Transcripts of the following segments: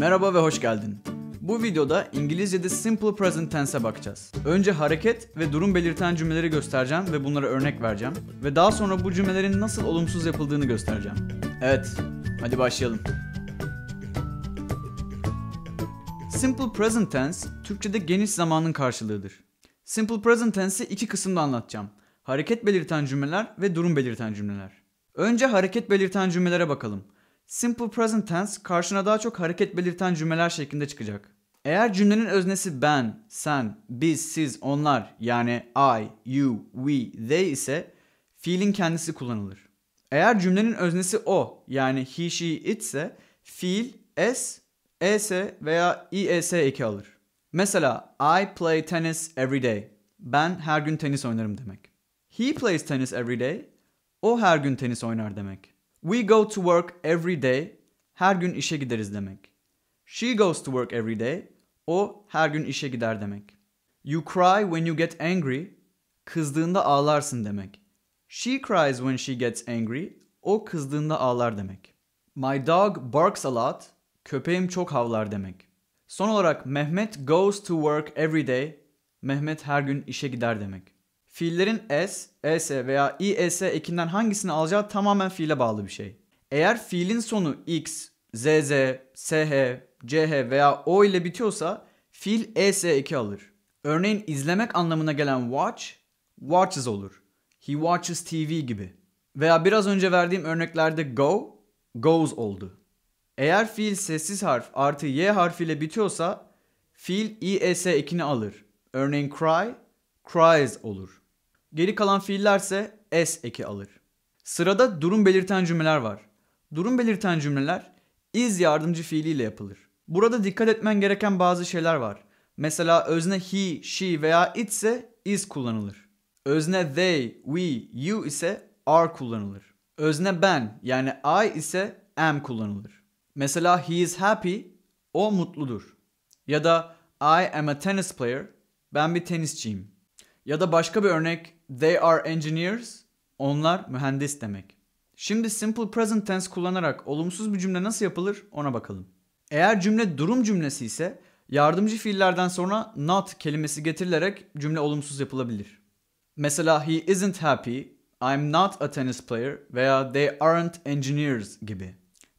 Merhaba ve hoş geldin. Bu videoda İngilizce'de simple present tense'e bakacağız. Önce hareket ve durum belirten cümleleri göstereceğim ve bunlara örnek vereceğim. Ve daha sonra bu cümlelerin nasıl olumsuz yapıldığını göstereceğim. Evet, hadi başlayalım. Simple present tense, Türkçe'de geniş zamanın karşılığıdır. Simple present tense'i iki kısımda anlatacağım. Hareket belirten cümleler ve durum belirten cümleler. Önce hareket belirten cümlelere bakalım. Simple present tense karşına daha çok hareket belirten cümleler şeklinde çıkacak. Eğer cümlenin öznesi ben, sen, biz, siz, onlar yani I, you, we, they ise fiilin kendisi kullanılır. Eğer cümlenin öznesi o yani he, she, it ise fiil s, es veya es eki alır. Mesela I play tennis every day. Ben her gün tenis oynarım demek. He plays tennis every day. O her gün tenis oynar demek. We go to work every day. Her gün işe gideriz demek. She goes to work every day. O her gün işe gider demek. You cry when you get angry. Kızdığında ağlarsın demek. She cries when she gets angry. O kızdığında ağlar demek. My dog barks a lot. Köpeğim çok havlar demek. Son olarak Mehmet goes to work every day. Mehmet her gün işe gider demek. Fiillerin es, es veya is e ekinden hangisini alacağı tamamen fiile bağlı bir şey. Eğer fiilin sonu x, zz, sh, ch veya o ile bitiyorsa fiil es eki alır. Örneğin izlemek anlamına gelen watch, watches olur. He watches TV gibi. Veya biraz önce verdiğim örneklerde go, goes oldu. Eğer fiil sessiz harf artı y harfiyle bitiyorsa fiil is e ekini alır. Örneğin cry, cries olur. Geri kalan fiillerse s eki alır. Sırada durum belirten cümleler var. Durum belirten cümleler is yardımcı fiiliyle yapılır. Burada dikkat etmen gereken bazı şeyler var. Mesela özne he, she veya it ise is kullanılır. Özne they, we, you ise are kullanılır. Özne ben yani I ise am kullanılır. Mesela he is happy, o mutludur. Ya da I am a tennis player, ben bir tenisçiyim. Ya da başka bir örnek They are engineers. Onlar mühendis demek. Şimdi simple present tense kullanarak olumsuz bir cümle nasıl yapılır ona bakalım. Eğer cümle durum cümlesi ise yardımcı fiillerden sonra not kelimesi getirilerek cümle olumsuz yapılabilir. Mesela he isn't happy, I'm not a tennis player veya they aren't engineers gibi.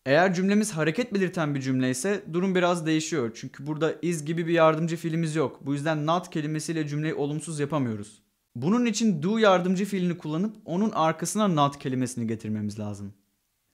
Eğer cümlemiz hareket belirten bir cümle ise durum biraz değişiyor. Çünkü burada is gibi bir yardımcı fiilimiz yok. Bu yüzden not kelimesiyle cümleyi olumsuz yapamıyoruz. Bunun için do yardımcı fiilini kullanıp onun arkasına not kelimesini getirmemiz lazım.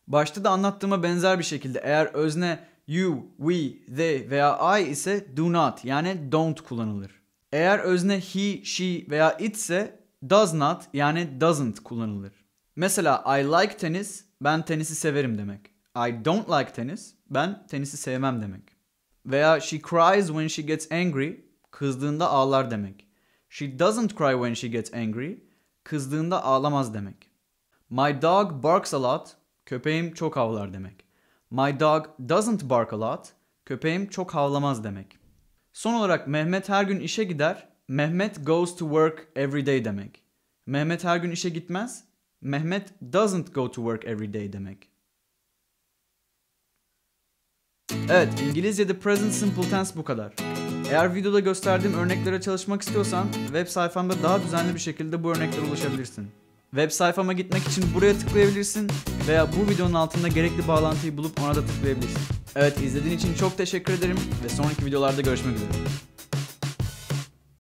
Başta da anlattığıma benzer bir şekilde eğer özne you, we, they veya I ise do not yani don't kullanılır. Eğer özne he, she veya it ise does not yani doesn't kullanılır. Mesela I like tennis, ben tenisi severim demek. I don't like tennis, ben tenisi sevmem demek. Veya she cries when she gets angry, kızdığında ağlar demek. She doesn't cry when she gets angry. Kızdığında ağlamaz demek. My dog barks a lot. Köpeğim çok havlar demek. My dog doesn't bark a lot. Köpeğim çok havlamaz demek. Son olarak Mehmet her gün işe gider. Mehmet goes to work every day demek. Mehmet her gün işe gitmez. Mehmet doesn't go to work every day demek. Evet, İngilizce'de present simple tense bu kadar. Eğer videoda gösterdiğim örneklere çalışmak istiyorsan web sayfamda daha düzenli bir şekilde bu örneklere ulaşabilirsin. Web sayfama gitmek için buraya tıklayabilirsin veya bu videonun altında gerekli bağlantıyı bulup ona da tıklayabilirsin. Evet izlediğin için çok teşekkür ederim ve sonraki videolarda görüşmek üzere.